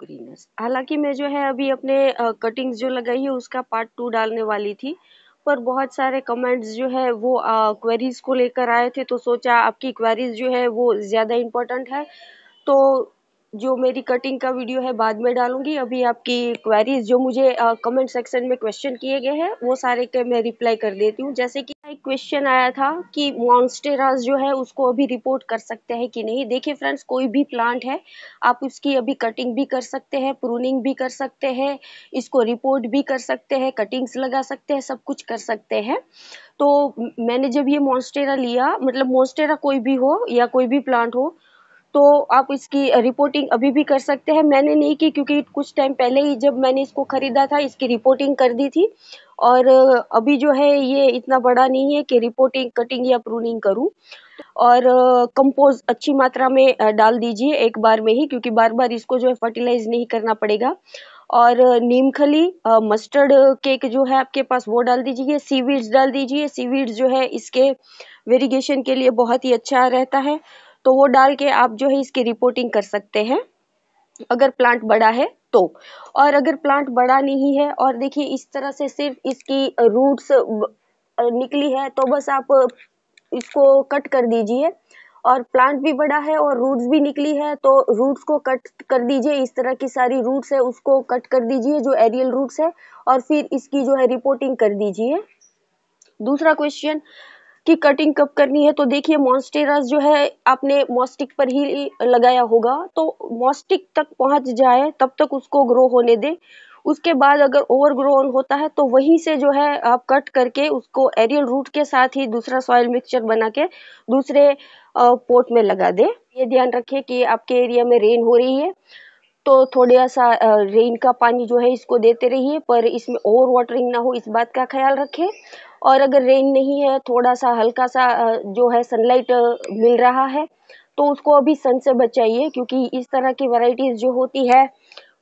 ग्रीनर्स हालांकि मैं जो है अभी अपने कटिंग्स जो लगाई है उसका पार्ट टू डालने वाली थी पर बहुत सारे कमेंट्स जो है वो क्वेरीज को लेकर आए थे तो सोचा आपकी क्वेरीज जो है वो ज़्यादा इम्पोर्टेंट है तो जो मेरी कटिंग का वीडियो है बाद में डालूंगी अभी आपकी क्वेरीज जो मुझे कमेंट सेक्शन में क्वेश्चन किए गए हैं वो सारे के मैं रिप्लाई कर देती हूँ जैसे कि एक क्वेश्चन आया था कि मॉन्स्टेराज जो है उसको अभी रिपोर्ट कर सकते हैं कि नहीं देखिए फ्रेंड्स कोई भी प्लांट है आप उसकी अभी कटिंग भी कर सकते हैं प्रूनिंग भी कर सकते हैं इसको रिपोर्ट भी कर सकते हैं कटिंग्स लगा सकते हैं सब कुछ कर सकते हैं तो मैंने जब ये मॉन्स्टेरा लिया मतलब मॉन्स्टेरा कोई भी हो या कोई भी प्लांट हो तो आप इसकी रिपोर्टिंग अभी भी कर सकते हैं मैंने नहीं की क्योंकि कुछ टाइम पहले ही जब मैंने इसको ख़रीदा था इसकी रिपोर्टिंग कर दी थी और अभी जो है ये इतना बड़ा नहीं है कि रिपोर्टिंग कटिंग या प्रूनिंग करूं और कंपोज अच्छी मात्रा में डाल दीजिए एक बार में ही क्योंकि बार बार इसको जो है फर्टिलाइज नहीं करना पड़ेगा और नीमखली मस्टर्ड केक जो है आपके पास वो डाल दीजिए सीवीड्स डाल दीजिए सीवीड्स जो है इसके वेरिगेशन के लिए बहुत ही अच्छा रहता है तो वो डाल के आप जो है इसकी रिपोर्टिंग कर सकते हैं अगर प्लांट बड़ा है तो और अगर प्लांट बड़ा नहीं है और देखिए इस तरह से सिर्फ इसकी रूट्स निकली है तो बस आप इसको कट कर दीजिए और प्लांट भी बड़ा है और रूट्स भी निकली है तो रूट्स को कट कर दीजिए इस तरह की सारी रूट्स है उसको कट कर दीजिए जो एरियल रूट्स है और फिर इसकी जो है रिपोर्टिंग कर दीजिए दूसरा क्वेश्चन की कटिंग कब करनी है तो देखिए मॉन्स्टेरा जो है आपने मॉस्टिक पर ही लगाया होगा तो मॉस्टिक तक पहुंच जाए तब तक उसको ग्रो होने दे उसके बाद अगर ओवर ग्रोन होता है तो वहीं से जो है आप कट करके उसको एरियल रूट के साथ ही दूसरा सॉयल मिक्सचर बना के दूसरे पोर्ट में लगा दे ये ध्यान रखें कि आपके एरिया में रेन हो रही है तो थोड़ा सा रेन का पानी जो है इसको देते रहिए पर इसमें ओवर वाटरिंग ना हो इस बात का ख्याल रखें और अगर रेन नहीं है थोड़ा सा हल्का सा जो है सनलाइट मिल रहा है तो उसको अभी सन से बचाइए क्योंकि इस तरह की वैरायटीज़ जो होती है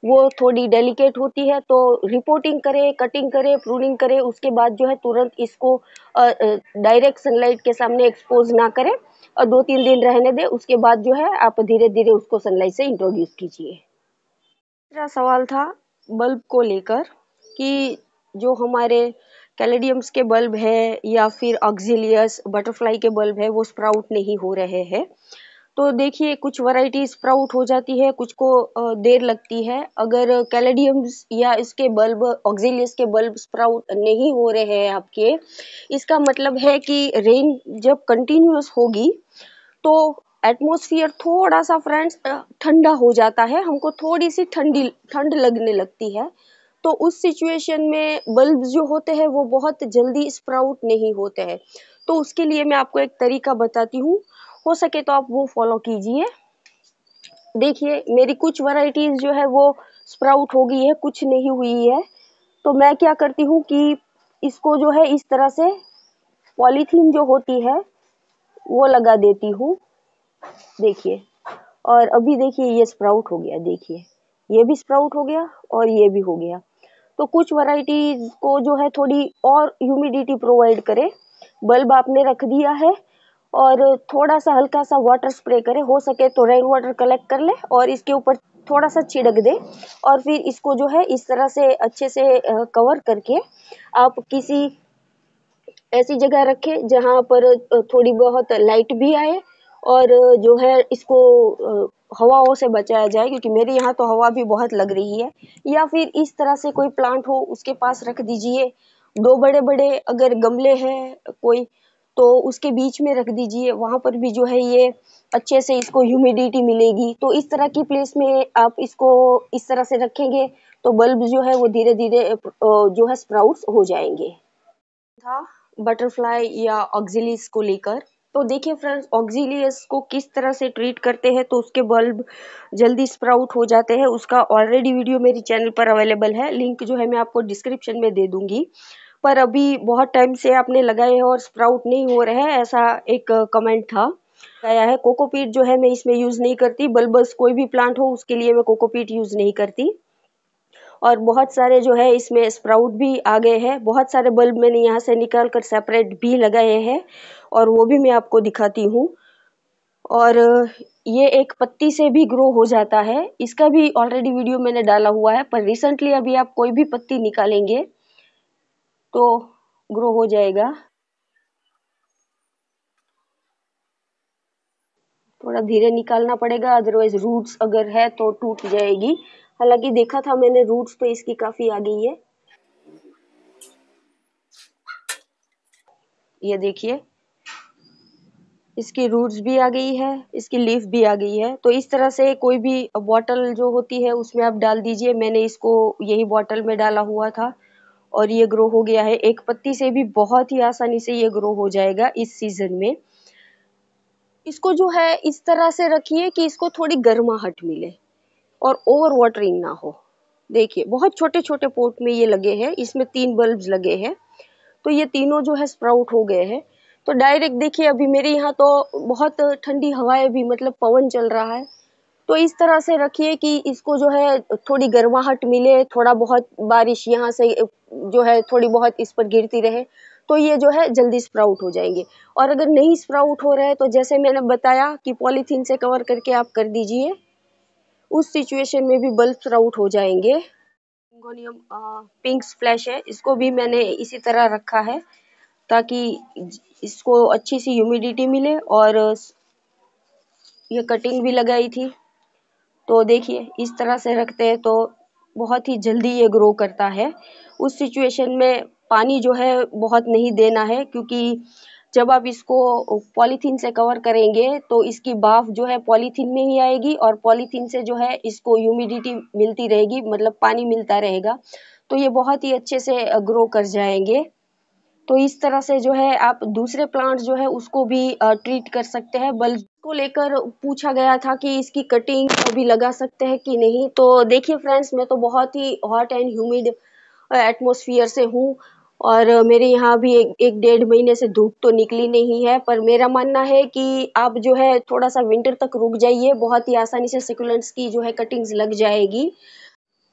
वो थोड़ी डेलिकेट होती है तो रिपोर्टिंग करें कटिंग करें प्रूनिंग करें उसके बाद जो है तुरंत इसको डायरेक्ट सनलाइट के सामने एक्सपोज ना करें और दो तीन दिन रहने दें उसके बाद जो है आप धीरे धीरे उसको सनलाइट से इंट्रोड्यूस कीजिए तीसरा सवाल था बल्ब को लेकर कि जो हमारे कैलेडियम्स के बल्ब है या फिर ऑक्जिलियस बटरफ्लाई के बल्ब है वो स्प्राउट नहीं हो रहे हैं तो देखिए कुछ वैरायटी स्प्राउट हो जाती है कुछ को देर लगती है अगर कैलेडियम्स या इसके बल्ब ऑक्जिलियस के बल्ब स्प्राउट नहीं हो रहे हैं आपके इसका मतलब है कि रेन जब कंटिन्यूस होगी तो एटमोसफियर थोड़ा सा फ्रेंड्स ठंडा हो जाता है हमको थोड़ी सी ठंडी ठंड लगने लगती है तो उस सिचुएशन में बल्ब जो होते हैं वो बहुत जल्दी स्प्राउट नहीं होते हैं तो उसके लिए मैं आपको एक तरीका बताती हूँ हो सके तो आप वो फॉलो कीजिए देखिए मेरी कुछ वैरायटीज़ जो है वो स्प्राउट हो गई है कुछ नहीं हुई है तो मैं क्या करती हूँ कि इसको जो है इस तरह से पॉलीथीन जो होती है वो लगा देती हूँ देखिए और अभी देखिए ये स्प्राउट हो गया देखिए ये भी स्प्राउट हो गया और ये भी हो गया तो कुछ वैरायटीज को जो है थोड़ी और ह्यूमिडिटी प्रोवाइड करें बल्ब आपने रख दिया है और थोड़ा सा हल्का सा वाटर स्प्रे करें हो सके तो रेन वाटर कलेक्ट कर ले और इसके ऊपर थोड़ा सा छिड़क दे और फिर इसको जो है इस तरह से अच्छे से कवर करके आप किसी ऐसी जगह रखें जहाँ पर थोड़ी बहुत लाइट भी आए और जो है इसको हवाओं से बचाया जाए क्योंकि मेरे यहाँ तो हवा भी बहुत लग रही है या फिर इस तरह से कोई प्लांट हो उसके पास रख दीजिए दो बड़े बड़े अगर गमले हैं कोई तो उसके बीच में रख दीजिए वहाँ पर भी जो है ये अच्छे से इसको ह्यूमिडिटी मिलेगी तो इस तरह की प्लेस में आप इसको इस तरह से रखेंगे तो बल्ब जो है वो धीरे धीरे जो है स्प्राउट्स हो जाएंगे था बटरफ्लाई या ऑक्जिलिस को लेकर तो देखिए फ्रेंड्स ऑक्सीलियस को किस तरह से ट्रीट करते हैं तो उसके बल्ब जल्दी स्प्राउट हो जाते हैं उसका ऑलरेडी वीडियो मेरी चैनल पर अवेलेबल है लिंक जो है मैं आपको डिस्क्रिप्शन में दे दूंगी पर अभी बहुत टाइम से आपने लगाए हैं और स्प्राउट नहीं हो रहे हैं ऐसा एक कमेंट था आया है कोकोपीट जो है मैं इसमें यूज़ नहीं करती बल्बस कोई भी प्लांट हो उसके लिए मैं कोकोपीट यूज़ नहीं करती और बहुत सारे जो है इसमें स्प्राउट भी आ गए हैं बहुत सारे बल्ब मैंने यहाँ से निकाल कर सेपरेट भी लगाए हैं और वो भी मैं आपको दिखाती हूँ और ये एक पत्ती से भी ग्रो हो जाता है इसका भी ऑलरेडी वीडियो मैंने डाला हुआ है पर रिसेंटली अभी आप कोई भी पत्ती निकालेंगे तो ग्रो हो जाएगा थोड़ा धीरे निकालना पड़ेगा अदरवाइज रूट्स अगर है तो टूट जाएगी हालांकि देखा था मैंने रूट्स पे तो इसकी काफ़ी आ गई है ये देखिए इसकी रूट्स भी आ गई है इसकी लीफ भी आ गई है तो इस तरह से कोई भी बॉटल जो होती है उसमें आप डाल दीजिए मैंने इसको यही बॉटल में डाला हुआ था और ये ग्रो हो गया है एक पत्ती से भी बहुत ही आसानी से ये ग्रो हो जाएगा इस सीज़न में इसको जो है इस तरह से रखिए कि इसको थोड़ी गर्माहट मिले और ओवर वाटरिंग ना हो देखिए बहुत छोटे छोटे पोर्ट में ये लगे हैं इसमें तीन बल्ब लगे हैं तो ये तीनों जो है स्प्राउट हो गए हैं तो डायरेक्ट देखिए अभी मेरे यहाँ तो बहुत ठंडी हवाएं भी मतलब पवन चल रहा है तो इस तरह से रखिए कि इसको जो है थोड़ी गर्माहट मिले थोड़ा बहुत बारिश यहाँ से जो है थोड़ी बहुत इस पर गिरती रहे तो ये जो है जल्दी स्प्राउट हो जाएंगे और अगर नहीं स्प्राउट हो रहे तो जैसे मैंने बताया कि पॉलीथीन से कवर करके आप कर दीजिए उस सिचुएशन में भी बल्ब आउट हो जाएंगे गोनियम पिंक स्प्लैश है इसको भी मैंने इसी तरह रखा है ताकि इसको अच्छी सी ह्यूमिडिटी मिले और ये कटिंग भी लगाई थी तो देखिए इस तरह से रखते हैं तो बहुत ही जल्दी ये ग्रो करता है उस सिचुएशन में पानी जो है बहुत नहीं देना है क्योंकि जब आप इसको पॉलीथीन से कवर करेंगे तो इसकी बाफ जो है पॉलीथीन में ही आएगी और पॉलीथीन से जो है इसको ह्यूमिडिटी मिलती रहेगी मतलब पानी मिलता रहेगा तो ये बहुत ही अच्छे से ग्रो कर जाएंगे तो इस तरह से जो है आप दूसरे प्लांट जो है उसको भी ट्रीट कर सकते हैं बल्ब को लेकर पूछा गया था कि इसकी कटिंग अभी लगा सकते हैं कि नहीं तो देखिए फ्रेंड्स मैं तो बहुत ही हॉट एंड ह्यूमिड एटमोसफियर से हूँ और मेरे यहाँ भी एक एक डेढ़ महीने से धूप तो निकली नहीं है पर मेरा मानना है कि आप जो है थोड़ा सा विंटर तक रुक जाइए बहुत ही आसानी से सिकुलेंट्स की जो है कटिंग्स लग जाएगी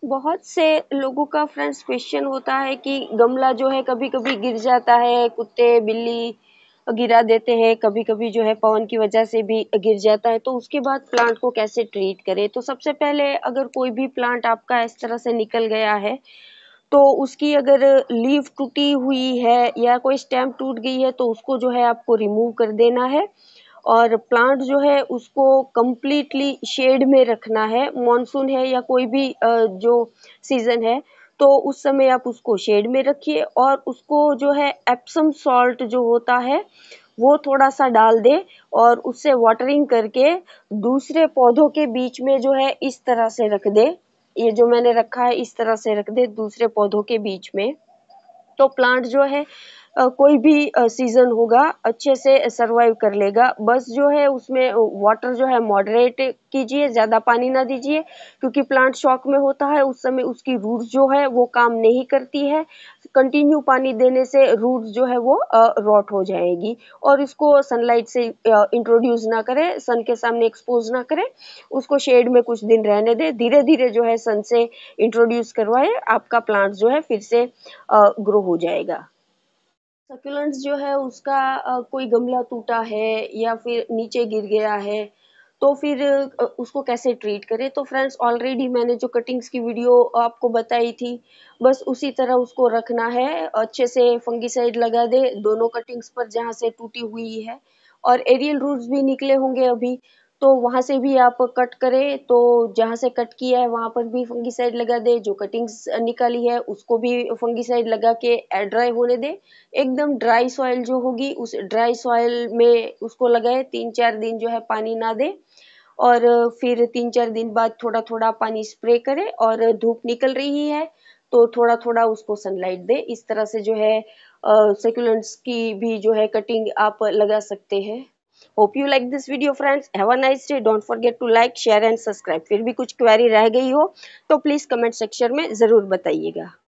बहुत से लोगों का फ्रेंड्स क्वेश्चन होता है कि गमला जो है कभी कभी गिर जाता है कुत्ते बिल्ली गिरा देते हैं कभी कभी जो है पवन की वजह से भी गिर जाता है तो उसके बाद प्लांट को कैसे ट्रीट करें तो सबसे पहले अगर कोई भी प्लांट आपका इस तरह से निकल गया है तो उसकी अगर लीव टूटी हुई है या कोई स्टैम्प टूट गई है तो उसको जो है आपको रिमूव कर देना है और प्लांट जो है उसको कम्प्लीटली शेड में रखना है मॉनसून है या कोई भी जो सीज़न है तो उस समय आप उसको शेड में रखिए और उसको जो है एप्सम सॉल्ट जो होता है वो थोड़ा सा डाल दें और उससे वाटरिंग करके दूसरे पौधों के बीच में जो है इस तरह से रख दें ये जो मैंने रखा है इस तरह से रख दे दूसरे पौधों के बीच में तो प्लांट जो है कोई भी सीजन होगा अच्छे से सरवाइव कर लेगा बस जो है उसमें वाटर जो है मॉडरेट कीजिए ज़्यादा पानी ना दीजिए क्योंकि प्लांट शॉक में होता है उस समय उसकी रूट जो है वो काम नहीं करती है कंटिन्यू पानी देने से रूट जो है वो रॉट हो जाएगी और इसको सनलाइट से इंट्रोड्यूस ना करें सन के सामने एक्सपोज ना करें उसको शेड में कुछ दिन रहने दें धीरे धीरे जो है सन से इंट्रोड्यूस करवाए आपका प्लांट जो है फिर से ग्रो हो जाएगा सकुलेंट्स जो है उसका कोई गमला टूटा है या फिर नीचे गिर गया है तो फिर उसको कैसे ट्रीट करें तो फ्रेंड्स ऑलरेडी मैंने जो कटिंग्स की वीडियो आपको बताई थी बस उसी तरह उसको रखना है अच्छे से फंगीसाइड लगा दे दोनों कटिंग्स पर जहाँ से टूटी हुई है और एरियल रूट्स भी निकले होंगे अभी तो वहाँ से भी आप कट करें तो जहाँ से कट किया है वहाँ पर भी फंगीसाइड लगा दें जो कटिंग्स निकाली है उसको भी फंगीसाइड लगा के एयर ड्राई होने दें एकदम ड्राई सॉइल जो होगी उस ड्राई सॉइल में उसको लगाए तीन चार दिन जो है पानी ना दे और फिर तीन चार दिन बाद थोड़ा थोड़ा पानी स्प्रे करें और धूप निकल रही है तो थोड़ा थोड़ा उसको सनलाइट दे इस तरह से जो है सेकुलेंट्स की भी जो है कटिंग आप लगा सकते हैं hope you like this video friends have a nice day don't forget to like share and subscribe फिर भी कुछ क्वेरी रह गई हो तो प्लीज़ कमेंट सेक्शन में ज़रूर बताइएगा